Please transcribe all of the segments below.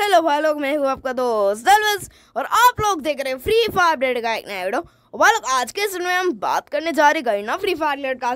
Hello भाई लोग मैं हूँ आपका दोस्त और आप लोग देख रहे हैं फ्री फायर अपडेट का एक नया वीडियो और आज के सुन में हम बात करने जा रहे गए ना फ्री फायर लेट का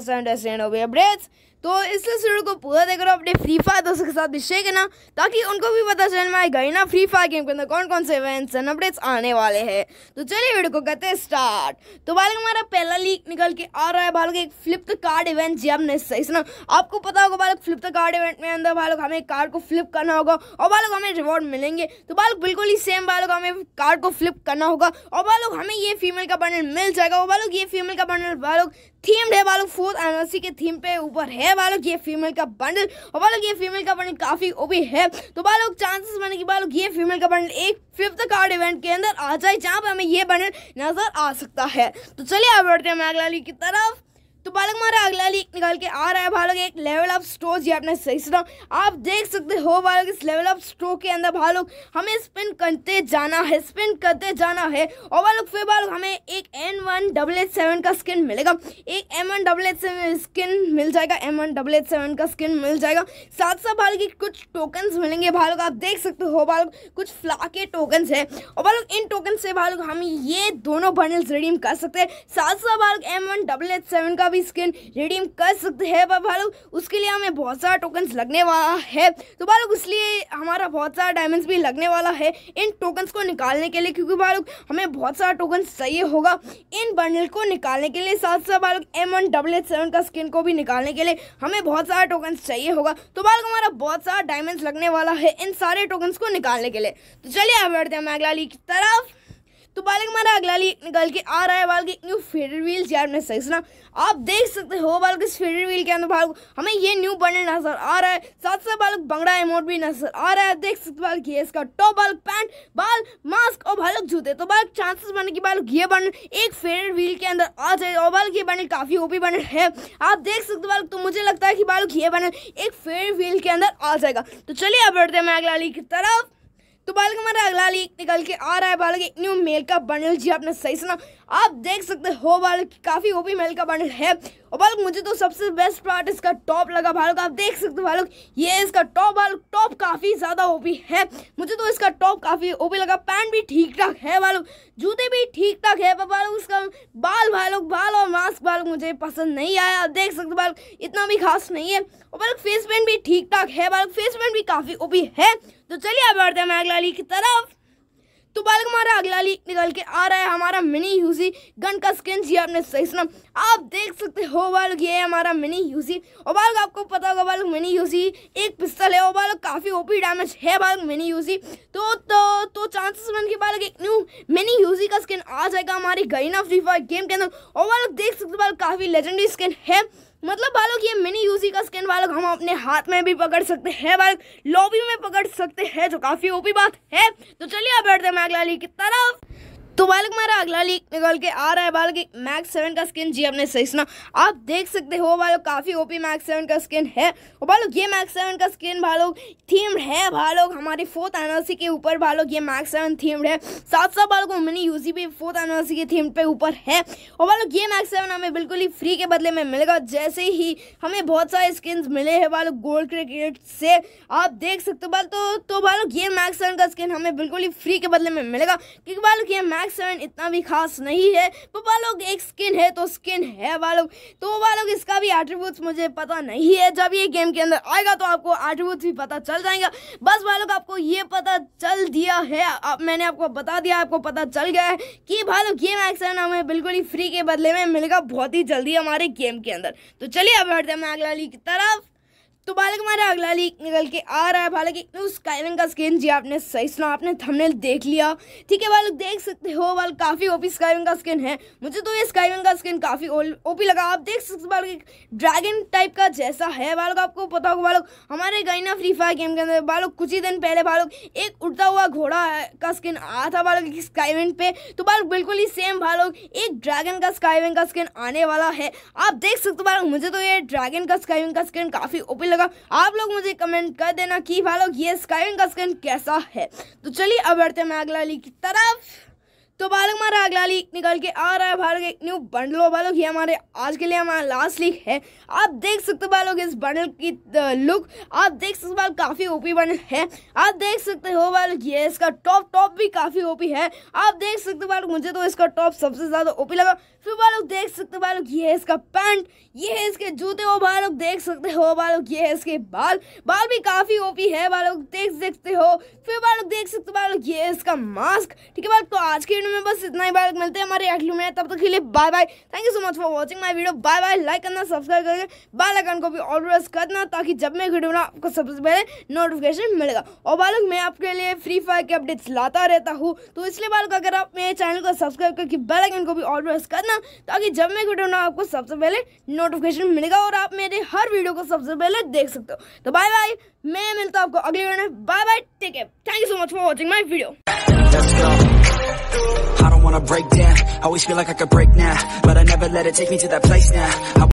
अपडेट्स तो इसलिए शुरू को पूरा देख रहे हो अपने फ्री फायर दोस्तों के साथ भी शेयर करना ताकि उनको भी पता चल में गई ना फ्री फायर गेम के अंदर कौन कौन से इवेंट्स एंड अपडेट्स आने वाले हैं तो चलिए वीडियो को करते हैं स्टार्ट तो भाई हमारा पहला लीक निकल के आ रहा है भाई एक फ्लिप कार्ड इवेंट जी हमने सही सुना आपको पता होगा बालक लोग फ्लिप कार्ड इवेंट में अंदर बालक हमें कार्ड को फ्लिप करना होगा और बालक हमें रिवॉर्ड मिलेंगे तो बालक बिल्कुल ही सेम बालक हमें कार्ड को फ्लिप करना होगा और बालक हमें ये फीमेल का बर्डन मिल जाएगा वो बालोग ये फीमेल का बंडल बालोग थीम्ड है बालोग फोर्थ एनिवर्सरी के थीम पे ऊपर है बालोग ये फीमेल का बंडल और बालोग ये फीमेल का बंडल काफ़ी ओपी है तो बालोग चांसेस बने की बालोग ये फीमेल का बंडल एक फिफ्थ कार्ड इवेंट के अंदर आ जाए जहाँ पर हमें ये बंडल नज़र आ सकता है तो चलिए आप बढ़ते हैं मैगलाली की तरफ तो बालक हमारा अगला लीक निकाल के आ रहा है बालक एक लेवल ऑफ स्टोर जी आपने सही सुना आप देख सकते हो बालक इस लेवल ऑफ स्टोर के अंदर बालक हमें स्पिन करते जाना है स्पिन करते जाना है और बालक फिर बालक हमें एक M one double eight seven का स्किन मिलेगा एक M one double eight seven skin मिल जाएगा M one double eight seven का स्किन मिल जाएगा साथ साथ बालक के कुछ टोकन्स मिलेंगे बालक आप देख सकते हो बालक कुछ फ्ला के टोकन्स है और बालक इन टोकन से बालक हम ये दोनों बंडल्स रिडीम कर सकते हैं साथ साथ बालक M one double eight seven का भी स्किन रिडीम कर सकते हैं पर भालू उसके लिए हमें बहुत सारा टोकन्स लगने वाला है तो भालू इसलिए हमारा बहुत सारा डायमंड्स भी लगने वाला है इन टोकन्स को निकालने के लिए क्योंकि भालू हमें बहुत सारा टोकन्स चाहिए होगा इन बंडल को निकालने के लिए साथ साथ भालू M one double eight seven का स्किन को भी निकालने के लिए हमें बहुत सारा टोकन्स चाहिए होगा तो भालू हमारा बहुत सारा डायमंड्स लगने वाला है इन सारे टोकन्स को निकालने के लिए तो चलिए अब बढ़ते हैं अगला लीग की तरफ तो पहले हमारा अगला लीक निकल के आ रहा है बाल की न्यू फेडर व्हील यार मैं सही सुना आप देख सकते हो बाल इस फेडर व्हील के अंदर बाल हमें ये न्यू बंडल नजर आ रहा है साथ साथ बालक बंगड़ा एमोट भी नजर आ रहा है देख सकते बाल ये इसका टॉप बाल पैंट बाल मास्क और बालक जूते तो बाल चांसेस बने की बालक ये बंडल एक फेडर व्हील के अंदर आ जाए और बाल ये बंडल काफी ओपी बंडल है आप देख सकते बालक तो मुझे लगता है कि बालक ये बंडल एक फेडर व्हील के अंदर आ जाएगा तो चलिए अब बढ़ते हैं मैं अगला लीक की तरफ तो बालक हमारा अगला लीक निकल के आ रहा है बालक एक न्यू मेल का बंडल जी आपने सही सुना आप देख सकते हो बालक काफ़ी ओपी मेल का बंडल है और बालक मुझे तो सबसे बेस्ट पार्ट इसका टॉप लगा बालक आप देख सकते हो बालक ये इसका टॉप बालक टॉप काफ़ी ज़्यादा ओपी है मुझे तो इसका टॉप काफ़ी ओपी लगा पैंट भी ठीक ठाक है बालक जूते भी ठीक ठाक है पर बालक उसका बाल बालक बाल और मास्क बालक मुझे पसंद नहीं आया आप देख सकते बालक इतना भी खास नहीं है और बालक फेस पेंट भी ठीक ठाक है बालक फेस पेंट भी काफ़ी ओपी है तो चलिए अब बढ़ते हैं अगला लीक की तरफ तो बाल हमारा अगला लीक निकल के आ रहा है हमारा मिनी यूजी गन का स्किन जी आपने सही सुना आप देख सकते हो बाल ये है हमारा मिनी यूजी और बाल आपको पता होगा बाल मिनी यूजी एक पिस्तल है और बाल काफ़ी ओपी डैमेज है बाल मिनी यूजी तो तो, तो चांसेस बन के बाल एक न्यू आ जाएगा हमारी गरीना फ्री फायर गेम के अंदर और वालों देख सकते हो काफ़ी लेजेंडरी स्किन है मतलब बालक ये मिनी यूजी का स्किन बालक हम अपने हाथ में भी पकड़ सकते हैं बालक लॉबी में पकड़ सकते हैं जो काफ़ी ओपी बात है तो चलिए आप बैठते हैं मैं अगला की तरफ तो बालक हमारा अगला लीक निकल के आ रहा है बालक मैक्स सेवन का स्किन जी आपने सही सुना आप देख सकते हो बालों काफ़ी ओपी मैक्स सेवन का स्किन है और बालोग ये मैक्स सेवन का स्किन भालोग थीम है भालोग हमारे फोर्थ एनर्सी के ऊपर भालोग ये मैक्स सेवन थीम्ड है साथ साथ बालों मिनी यूजी भी फोर्थ एनर्सी के थीम पे ऊपर है और बालोग ये मैक्स सेवन हमें बिल्कुल ही फ्री के बदले में मिलेगा जैसे ही हमें बहुत सारे स्किन मिले हैं बालोग गोल्ड क्रिकेट से आप देख सकते हो बाल तो, तो ये मैक्स सेवन का स्किन हमें बिल्कुल ही फ्री के बदले में मिलेगा क्योंकि बालोग ये मैक्स ब्लैक सेवन इतना भी खास नहीं है पर वालों एक स्किन है तो स्किन है वालों तो वालों इसका भी एट्रीब्यूट्स मुझे पता नहीं है जब ये गेम के अंदर आएगा तो आपको एट्रीब्यूट्स भी पता चल जाएगा बस वालों आपको ये पता चल दिया है आप, मैंने आपको बता दिया आपको पता चल गया है कि भाई गेम सेवन हमें बिल्कुल ही फ्री के बदले में मिलेगा बहुत ही जल्दी हमारे गेम के अंदर तो चलिए अब बढ़ते हैं मैं अगला ली की तरफ तो बालक हमारा अगला लीक निकल के आ रहा है बालक एक न्यू स्काईविंग का स्किन जी आपने सही सुना आपने थंबनेल देख लिया ठीक है बालक देख सकते हो बालक काफ़ी ओपी स्काईविंग का स्किन है मुझे तो ये स्काईविंग का स्किन काफ़ी ओपी लगा आप देख सकते हो बालक ड्रैगन टाइप का जैसा है बालक आपको पता होगा बालक हमारे गई ना फ्री फायर गेम के अंदर बालक कुछ ही दिन पहले बालक एक उड़ता हुआ घोड़ा का स्किन आया था बालक की स्काईविंग पे तो बालक बिल्कुल ही सेम बालक एक ड्रैगन का स्काईविंग का स्किन आने वाला है आप देख सकते हो बालक मुझे तो ये ड्रैगन का स्काईविंग का स्किन काफ़ी ओपी लगा आप लोग मुझे कमेंट कर देना कि भाई लोग ये स्काइन का स्किन कैसा है तो चलिए अब बढ़ते हैं मैं अगला ली की तरफ तो बालक हमारा अगला लीक निकल के आ रहा है बालक एक न्यू बंडल हो बालक ये हमारे आज के लिए हमारा लास्ट लीक है आप देख सकते हो बालक इस बंडल की लुक आप देख सकते हो बालक काफ़ी ओपी बंडल है आप देख सकते हो बालक ये इसका टॉप टॉप भी काफ़ी ओपी है आप देख सकते हो बालक मुझे तो इसका टॉप सबसे ज़्यादा ओपी लगा फिर बालक देख सकते हो बालक ये है इसका पैंट ये है इसके जूते हो बालक देख सकते हो बालक ये है इसके बाल बाल भी काफ़ी ओपी है बालक देख सकते हो फिर बालक देख सकते हो बालक ये इसका मास्क ठीक है बालक तो आज के वीडियो में बस इतना ही बार मिलते हैं हमारे अगले में तब तक के लिए bye bye thank you so much for watching my video bye bye like करना सब्सक्राइब करके बाल आइकन को भी ऑल प्रेस करना ताकि जब मैं वीडियो बना आपको सबसे पहले नोटिफिकेशन मिलेगा और बालक मैं आपके लिए फ्री फायर के अपडेट्स लाता रहता हूँ तो इसलिए बालक अगर आप मेरे चैनल को सब्सक्राइब करके बेलाइकन को भी ऑल प्रेस करना ताकि जब मैं वीडियो बना आपको सबसे पहले नोटिफिकेशन मिलेगा और आप मेरे हर वीडियो को सबसे पहले देख सकते हो तो बाय बाय मैं मिलता हूँ आपको अगले वीडियो में bye bye take care thank you so much for watching my video Let's go. I don't wanna break down, I always feel like I could break now But I never let it take me to that place now I